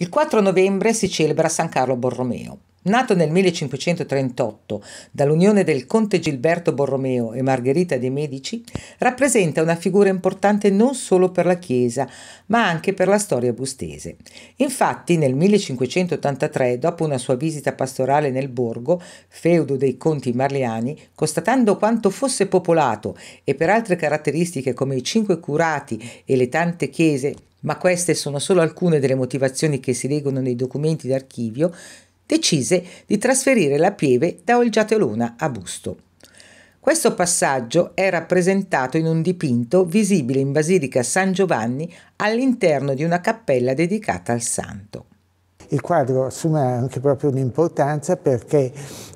Il 4 novembre si celebra San Carlo Borromeo. Nato nel 1538 dall'unione del conte Gilberto Borromeo e Margherita de' Medici, rappresenta una figura importante non solo per la Chiesa, ma anche per la storia bustese. Infatti, nel 1583, dopo una sua visita pastorale nel borgo, feudo dei conti marliani, constatando quanto fosse popolato e per altre caratteristiche come i cinque curati e le tante chiese, ma queste sono solo alcune delle motivazioni che si leggono nei documenti d'archivio, decise di trasferire la Pieve da Olgiatelona a Busto. Questo passaggio è rappresentato in un dipinto visibile in Basilica San Giovanni all'interno di una cappella dedicata al santo il quadro assume anche proprio un'importanza perché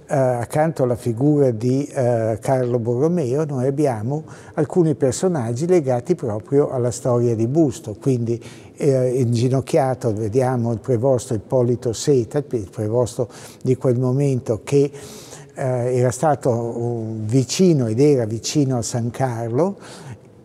eh, accanto alla figura di eh, Carlo Borromeo noi abbiamo alcuni personaggi legati proprio alla storia di Busto, quindi eh, inginocchiato vediamo il prevosto Ippolito Seta, il prevosto di quel momento che eh, era stato uh, vicino ed era vicino a San Carlo,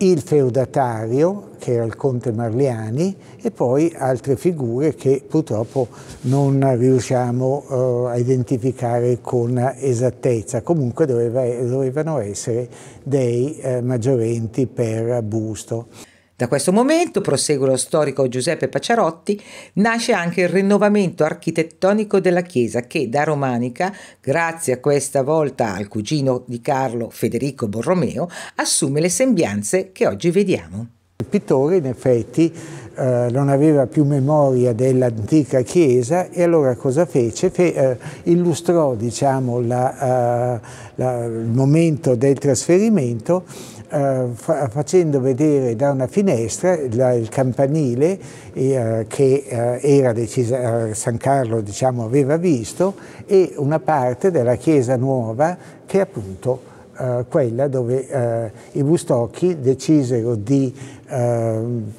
il feudatario che era il conte Marliani, e poi altre figure che purtroppo non riusciamo eh, a identificare con esattezza. Comunque doveva, dovevano essere dei eh, maggiorenti per busto. Da questo momento, prosegue lo storico Giuseppe Pacciarotti, nasce anche il rinnovamento architettonico della chiesa che da romanica, grazie a questa volta al cugino di Carlo Federico Borromeo, assume le sembianze che oggi vediamo pittore in effetti eh, non aveva più memoria dell'antica chiesa e allora cosa fece? Fe, eh, illustrò diciamo, la, eh, la, il momento del trasferimento Uh, fa facendo vedere da una finestra la, il campanile eh, che eh, era decisa, eh, San Carlo diciamo, aveva visto e una parte della chiesa nuova che appunto eh, quella dove eh, i Bustocchi decisero di ehm,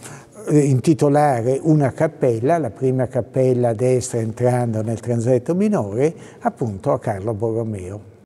intitolare una cappella, la prima cappella a destra entrando nel transetto minore, appunto a Carlo Borromeo.